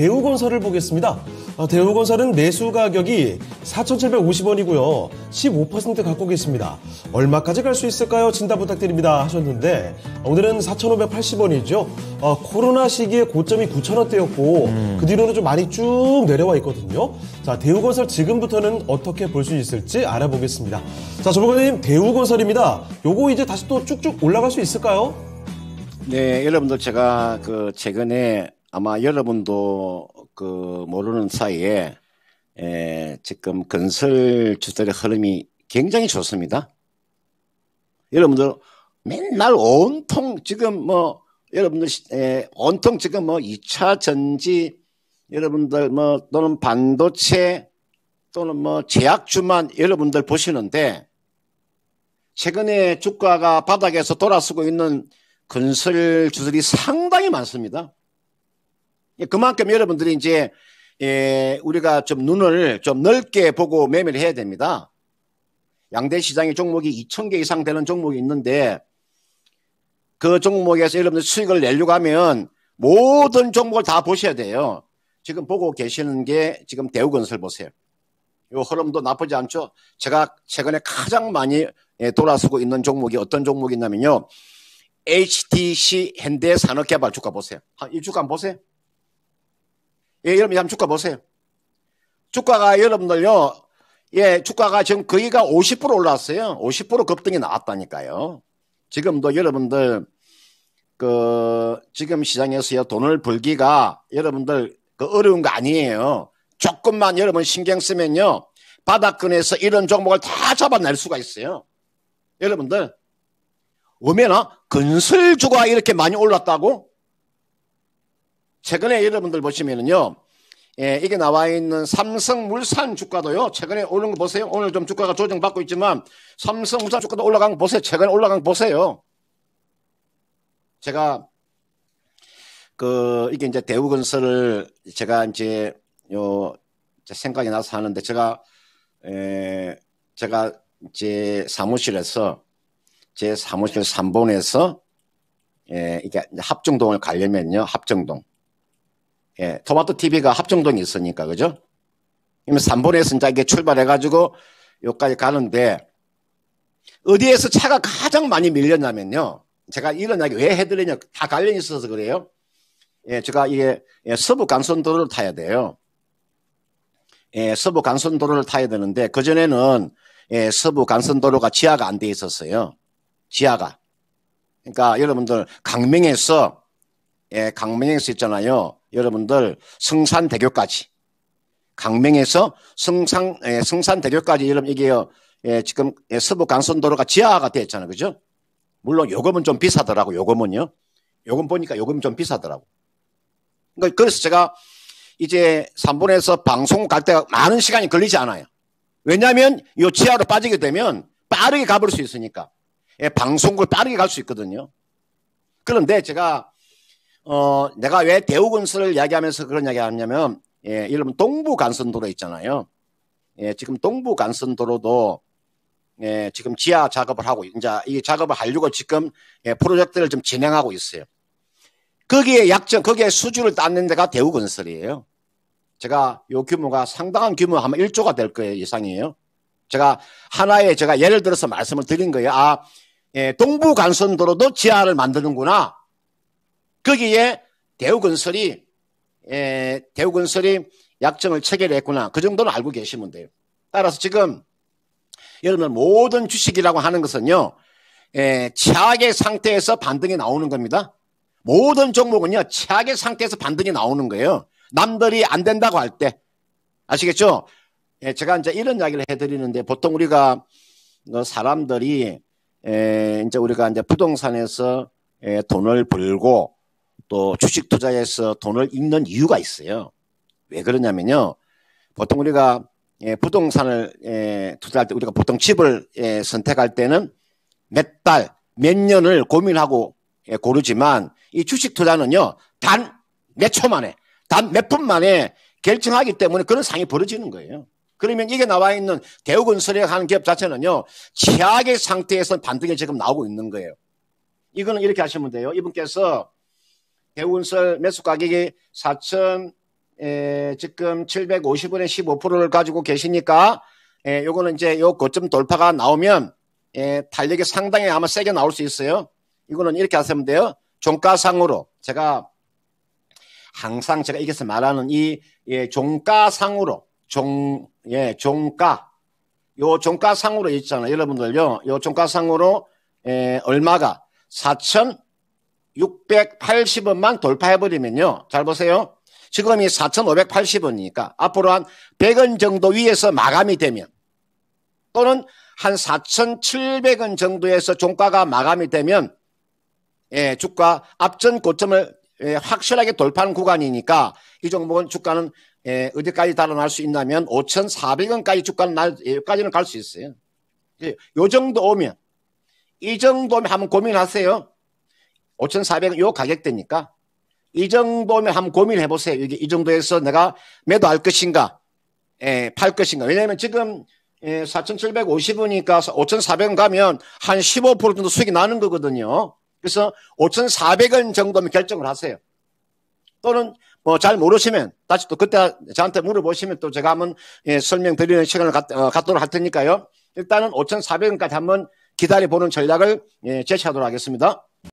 대우건설을 보겠습니다. 아, 대우건설은 매수 가격이 4,750원이고요. 15% 갖고 계십니다. 얼마까지 갈 수 있을까요? 진단 부탁드립니다 하셨는데 오늘은 4,580원이죠. 아, 코로나 시기에 고점이 9,000원대였고 음. 그 뒤로는 좀 많이 쭉 내려와 있거든요. 자, 대우건설 지금부터는 어떻게 볼 수 있을지 알아보겠습니다. 자, 조보관님 대우건설입니다. 요거 이제 다시 또 쭉쭉 올라갈 수 있을까요? 네, 여러분들 제가 그 최근에 아마 여러분도 그 모르는 사이에 에, 지금 건설주들의 흐름이 굉장히 좋습니다. 여러분들 맨날 온통 지금 뭐 여러분들 에, 온통 지금 뭐 2차 전지 여러분들 뭐 또는 반도체 또는 뭐 제약주만 여러분들 보시는데 최근에 주가가 바닥에서 돌아서고 있는 건설주들이 상당히 많습니다. 예, 그만큼 여러분들이 이제 예, 우리가 좀 눈을 좀 넓게 보고 매매를 해야 됩니다. 양대 시장의 종목이 2,000개 이상 되는 종목이 있는데 그 종목에서 여러분들 수익을 내려고 하면 모든 종목을 다 보셔야 돼요. 지금 보고 계시는 게 지금 대우건설 보세요. 이 흐름도 나쁘지 않죠? 제가 최근에 가장 많이 예, 돌아서고 있는 종목이 어떤 종목이냐면요. HTC 현대산업개발 주가 보세요. 한1주간 보세요. 예, 여러분 한번 주가 보세요. 주가가 여러분들요. 예, 주가가 지금 거의가 50% 올랐어요. 50% 급등이 나왔다니까요. 지금도 여러분들 그 지금 시장에서 돈을 벌기가 여러분들 그 어려운 거 아니에요. 조금만 여러분 신경 쓰면요 바닥근에서 이런 종목을 다 잡아낼 수가 있어요. 여러분들 오면 나 건설주가 이렇게 많이 올랐다고? 최근에 여러분들 보시면은요. 예, 이게 나와 있는 삼성 물산 주가도요. 최근에 오른 거 보세요. 오늘 좀 주가가 조정받고 있지만 삼성 물산 주가도 올라간 거 보세요. 최근에 올라간 거 보세요. 제가 그 이게 이제 대우건설을 제가 이제 요 생각이 나서 하는데 제가 에 예, 제가 제 사무실에서 제 사무실 3번에서 예 이게 합정동을 가려면요. 합정동 예, 토마토 TV가 합정동에 있으니까, 그죠? 그러면 3번에서 이제 이게 출발해가지고 여기까지 가는데, 어디에서 차가 가장 많이 밀렸냐면요. 제가 이런 이야기 왜 해드리냐. 다 관련이 있어서 그래요. 예, 제가 이게 예, 서부 간선도로를 타야 돼요. 예, 서부 간선도로를 타야 되는데, 그전에는 예, 서부 간선도로가 지하가 안 돼 있었어요. 지하가. 그러니까 여러분들 강명에서 예, 강명에서 있잖아요. 여러분들 성산대교까지 강명에서 성산 예, 성산대교까지 여러분 이게요. 예, 지금 예, 서부 강선도로가 지하가 돼 있잖아요. 그죠? 물론 요금은 좀 비싸더라고. 요금은요. 요금 보니까 요금 좀 비싸더라고. 그러니까 그래서 제가 이제 3분에서 방송 갈 때가 많은 시간이 걸리지 않아요. 왜냐하면 요 지하로 빠지게 되면 빠르게 가볼 수 있으니까. 예, 방송국을 빠르게 갈 수 있거든요. 그런데 제가 어, 내가 왜 대우건설을 이야기하면서 그런 이야기 하냐면, 예, 예를 면 동부간선도로 있잖아요. 예, 지금 동부간선도로도 예, 지금 지하 작업을 하고, 이제 이 작업을 하려고 지금 예, 프로젝트를 좀 진행하고 있어요. 거기에 약정, 거기에 수주를 땄는 데가 대우건설이에요. 제가 요 규모가 상당한 규모 아마 1조가 될 거예요, 예상이에요. 제가 하나의 제가 예를 들어서 말씀을 드린 거예요. 아, 예, 동부간선도로도 지하를 만드는구나. 거기에 대우건설이 에, 대우건설이 약정을 체결했구나. 그 정도는 알고 계시면 돼요. 따라서 지금 여러분 모든 주식이라고 하는 것은요. 에, 최악의 상태에서 반등이 나오는 겁니다. 모든 종목은요. 최악의 상태에서 반등이 나오는 거예요. 남들이 안 된다고 할 때. 아시겠죠? 예, 제가 이제 이런 이야기를 해드리는데 보통 우리가 어, 사람들이 에, 이제 우리가 이제 부동산에서 에, 돈을 벌고 또 주식 투자에서 돈을 잃는 이유가 있어요. 왜 그러냐면요. 보통 우리가 예, 부동산을 예, 투자할 때 우리가 보통 집을 예, 선택할 때는 몇 달, 몇 년을 고민하고 고르지만 이 주식 투자는요. 단 몇 초 만에, 단 몇 분 만에 결정하기 때문에 그런 상이 벌어지는 거예요. 그러면 이게 나와 있는 대우건설에 하는 기업 자체는요. 최악의 상태에서 반등이 지금 나오고 있는 거예요. 이거는 이렇게 하시면 돼요. 이분께서 대운설 매수 가격이 4천 에, 지금 750원에 15%를 가지고 계시니까 예, 요거는 이제 요 고점 돌파가 나오면 예, 탄력이 상당히 아마 세게 나올 수 있어요. 이거는 이렇게 하시면 돼요. 종가상으로 제가 항상 제가 이기서 말하는 이 예, 종가상으로 종 예, 종가 요 종가상으로 있잖아요. 여러분들요. 요 종가상으로 예, 얼마가 4천 680원만 돌파해버리면요. 잘 보세요. 지금이 4,580원이니까 앞으로 한 100원 정도 위에서 마감이 되면 또는 한 4,700원 정도에서 종가가 마감이 되면 예, 주가 앞전 고점을 예, 확실하게 돌파하는 구간이니까 이 종목은 주가는 예, 어디까지 달아날 수 있냐면 5,400원까지 주가는 날, 예, 까지는 갈 수 있어요. 예, 요 정도 오면 이 정도면 한번 고민하세요. 5,400원 요 가격대니까 이 정도면 한번 고민해 보세요. 이게 이 정도에서 내가 매도할 것인가, 에, 예, 팔 것인가. 왜냐하면 지금 에, 4,750원이니까 5,400원 가면 한 15% 정도 수익이 나는 거거든요. 그래서 5,400원 정도면 결정을 하세요. 또는 뭐 잘 모르시면 다시 또 그때 저한테 물어보시면 또 제가 한번 예, 설명드리는 시간을 갖, 어, 갖도록 할 테니까요. 일단은 5,400원까지 한번 기다려보는 전략을 예, 제시하도록 하겠습니다.